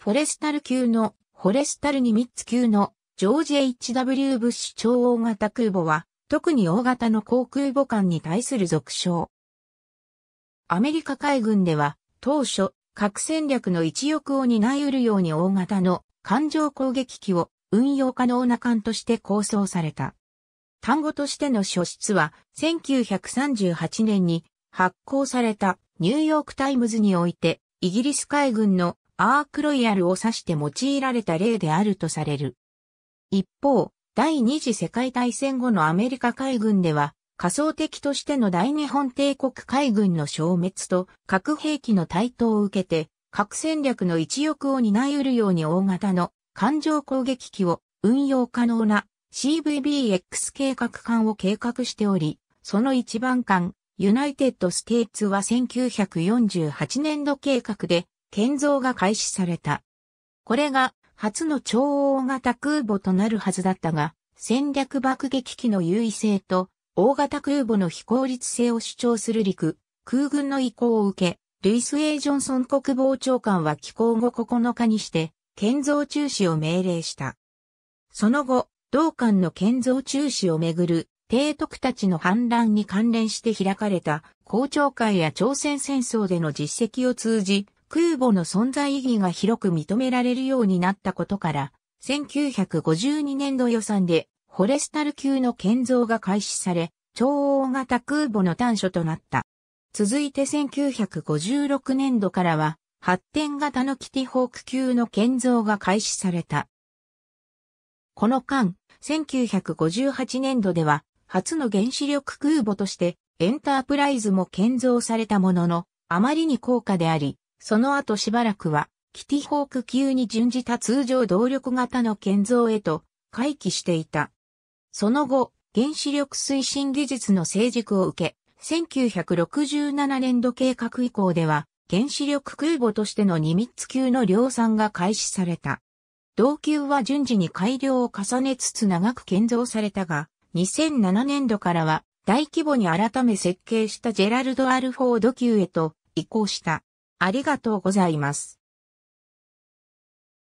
フォレスタル級の、フォレスタルニミッツ級の、ジョージ H.W. ブッシュ超大型空母は、特に大型の航空母艦に対する俗称。アメリカ海軍では、当初、核戦略の一翼を担い得るように大型の艦上攻撃機を運用可能な艦として構想された。単語としての書出は、1938年に発行されたニューヨークタイムズにおいて、イギリス海軍のアークロイヤルを指して用いられた例であるとされる。一方、第二次世界大戦後のアメリカ海軍では、仮想敵としての大日本帝国海軍の消滅と核兵器の台頭を受けて、核戦略の一翼を担い得るように大型の艦上攻撃機を運用可能な CVBX 計画艦を計画しており、その一番艦、ユナイテッドステイツは1948年度計画で建造が開始された。これが初の超大型空母となるはずだったが、戦略爆撃機の優位性と大型空母の非効率性を主張する陸、空軍の意向を受け、ルイス・エイ・ジョンソン国防長官は寄港後9日にして、建造中止を命令した。その後、同艦の建造中止をめぐる提督たちの反乱に関連して開かれた公聴会や朝鮮戦争での実績を通じ、空母の存在意義が広く認められるようになったことから、1952年度予算で、ホレスタル級の建造が開始され、超大型空母の端緒となった。続いて1956年度からは、発展型のキティホーク級の建造が開始された。この間、1958年度では、初の原子力空母として、エンタープライズも建造されたものの、あまりに高価であり、その後しばらくは、キティホーク級に準じた通常動力型の建造へと回帰していた。その後、原子力推進技術の成熟を受け、1967年度計画以降では、原子力空母としてのニミッツ級の量産が開始された。同級は順次に改良を重ねつつ長く建造されたが、2007年度からは大規模に改め設計したジェラルド・アルフォード級へと移行した。ありがとうございます。